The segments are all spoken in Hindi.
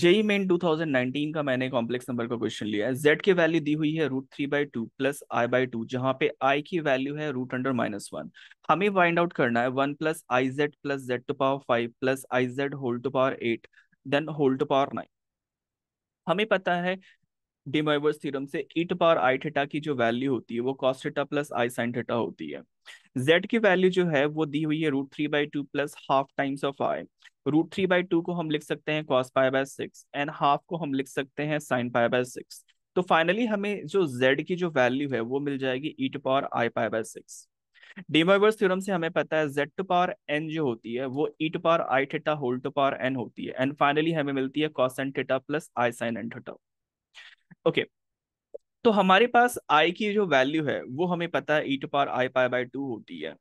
जेई मेन 2019 का मैंने कॉम्प्लेक्स नंबर का क्वेश्चन लिया है जेड की वैल्यू दी हुई है root three by two plus i by two जहां पे आई की वैल्यू है रूट अंडर माइनस वन हमें फाइंड आउट करना है one plus i z plus z to power five plus i z whole to power eight then whole to power nine हमें पता है डिमाइवर्स थ्योरम से इट पार आई थीटा की जो वैल्यू होती है वो cos theta plus i sine theta होती है जेड की वैल्यू जो है वो दी हुई है root three by two plus half times of I root three by to को हम लिख सकते हैं cos pi by six and half को हम लिख सकते हैं साइन पाई बाय सिक्स तो फाइनली हमें जो जेड की जो वैल्यू है वो मिल जाएगी e to power i pi by six De Moivre's theorem से हमें पता है जेड टू पावर एन जो होती है वो e to power i theta whole to power n होती है एंड फाइनली हमें मिलती है cos n theta plus i sine n theta okay तो हमारे पास i की जो वैल्यू है वो हमें पता है e to power i pi by two होती है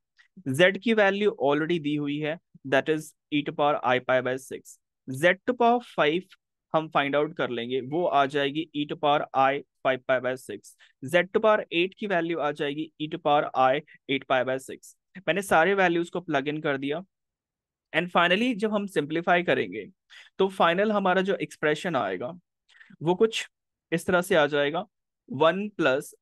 z की वैल्यू ऑलरेडी दी हुई है that is e to power i pi by six z to power five हम फाइंड आउट कर लेंगे वो आ जाएगी e to power i five pi by six z to power eight की वैल्यू आ जाएगी e to power i eight pi by six मैंने सारे वैल्यूज को प्लग इन कर दिया एंड फाइनली जब हम सिंप्लीफाई करेंगे तो फाइनल हमारा जो एक्सप्रेशन आएगा वो कुछ इस तरह से आ जाएगा one plus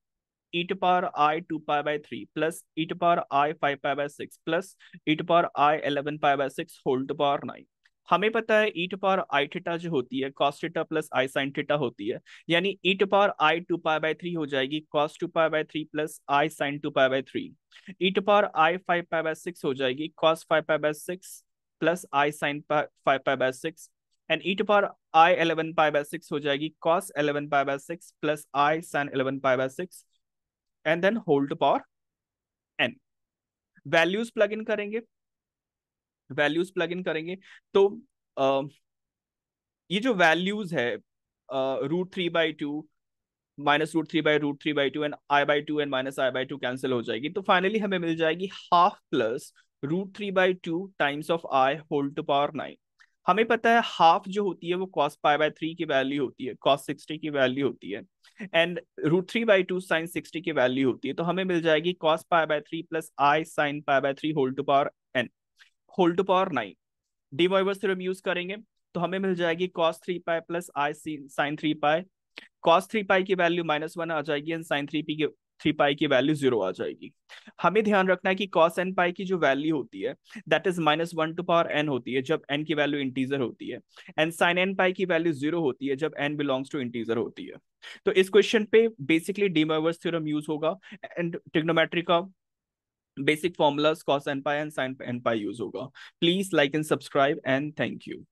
e power i two pi by three plus e power i five pi by six plus e power i eleven pi by six whole to power nine हमें पता है ई पार आई थीटा जो होती है cos theta plus i sine theta होती है यानी e power i two pi by three हो जाएगी cos two pi by three plus i sine two pi by three e power i five pi by six हो जाएगी cos five pi by six plus i sine five pi by six and e power i eleven pi by six हो जाएगी cos eleven pi by six plus i sine eleven pi by six and then whole power n values plug in करेंगे वैल्यूज प्लग इन करेंगे तो आ, ये जो वैल्यूज है root three by two minus root three by root three by two and i by two and minus i by two cancel हो जाएगी तो फाइनली हमें मिल जाएगी half plus root three by two times of i whole to power nine हमें पता है हाफ जो होती है वो कॉस पाई बाय थ्री की वैल्यू होती है कॉस सिक्सटी की वैल्यू होती है and root three by two sine sixty की वैल्यू होती है तो हमें मिल जाएगी cos pi by three plus i sine pi by three whole to power n whole to power nine De Moivre's theorem use करेंगे तो हमें मिल जाएगी cos three pi plus i sine three pi cos three pi की वैल्यू माइनस वन आ जाएगी एंड साइन थ्री पी की थ्री पाई की वैल्यू जीरो आ जाएगी हमें ध्यान रखना है कि कॉस एन पाई की जो वैल्यू होती है that is minus one to power n होती है जब एन की वैल्यू इंटीजर होती है एंड साइन एन पाई की वैल्यू जीरो होती है जब एन बिलोंग्स टू इंटीजर होती है तो इस क्वेश्चन पे बेसिकली डीमर्वर्स थ्योरम यूज होगा एंड टिग्नोमेट्री का basic formulas cos n pi and sine n pi use होगा please like and subscribe and thank you